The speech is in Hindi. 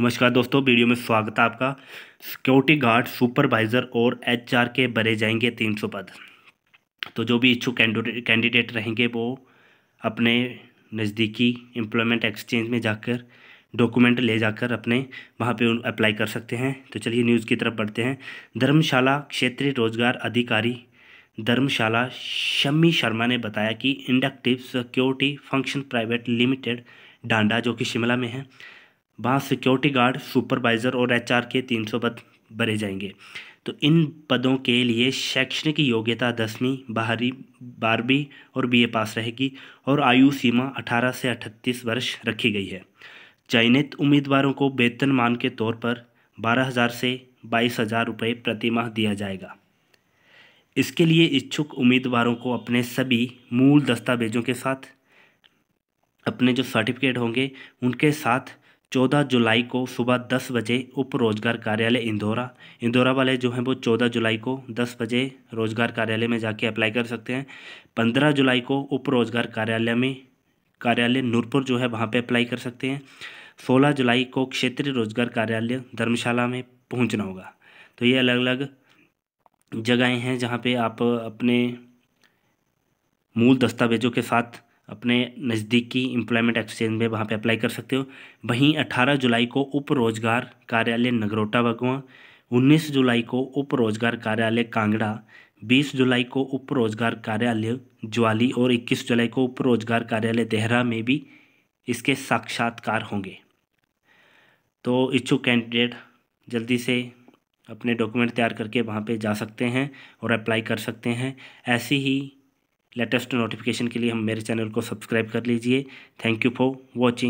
नमस्कार दोस्तों वीडियो में स्वागत है आपका सिक्योरिटी गार्ड सुपरवाइज़र और एचआर के भरे जाएंगे 300 पद तो जो भी इच्छुक कैंडिडेट रहेंगे वो अपने नज़दीकी एम्प्लॉयमेंट एक्सचेंज में जाकर डॉक्यूमेंट ले जाकर अपने वहाँ पे अप्लाई कर सकते हैं तो चलिए न्यूज़ की तरफ बढ़ते हैं धर्मशाला क्षेत्रीय रोजगार अधिकारी धर्मशाला शम्मी शर्मा ने बताया कि inductive security function private limited Danda जो कि शिमला में है वहाँ सिक्योरिटी गार्ड सुपरवाइज़र और एचआर के तीन सौ पद भरे जाएंगे तो इन पदों के लिए शैक्षणिक योग्यता दसवीं बाहरी बारहवीं और बीए पास रहेगी और आयु सीमा 18 से 38 वर्ष रखी गई है चयनित उम्मीदवारों को वेतन मान के तौर पर 12,000 से 22,000 रुपये प्रतिमाह दिया जाएगा इसके लिए इच्छुक उम्मीदवारों को अपने सभी मूल दस्तावेजों के साथ अपने जो सर्टिफिकेट होंगे उनके साथ चौदह जुलाई को सुबह दस बजे उप रोजगार कार्यालय इंदौरा इंदौरा वाले जो हैं वो चौदह जुलाई को दस बजे रोजगार कार्यालय में जाके अप्लाई कर सकते हैं पंद्रह जुलाई को उप रोजगार कार्यालय में कार्यालय नूरपुर जो है वहाँ पे अप्लाई कर सकते हैं सोलह जुलाई को क्षेत्रीय रोजगार कार्यालय धर्मशाला में पहुँचना होगा तो ये अलग अलग जगहें हैं जहाँ पर आप अपने मूल दस्तावेजों के साथ अपने नज़दीकी एम्प्लॉयमेंट एक्सचेंज में वहाँ पे अप्लाई कर सकते हो वहीं 18 जुलाई को उप रोजगार कार्यालय नगरोटा बगवा 19 जुलाई को उप रोजगार कार्यालय कांगड़ा 20 जुलाई को उप रोजगार कार्यालय ज्वाली और 21 जुलाई को उप रोजगार कार्यालय देहरा में भी इसके साक्षात्कार होंगे तो इच्छुक कैंडिडेट जल्दी से अपने डॉक्यूमेंट तैयार करके वहाँ पर जा सकते हैं और अप्लाई कर सकते हैं ऐसी ही लेटेस्ट नोटिफिकेशन के लिए हम मेरे चैनल को सब्सक्राइब कर लीजिए थैंक यू फॉर वॉचिंग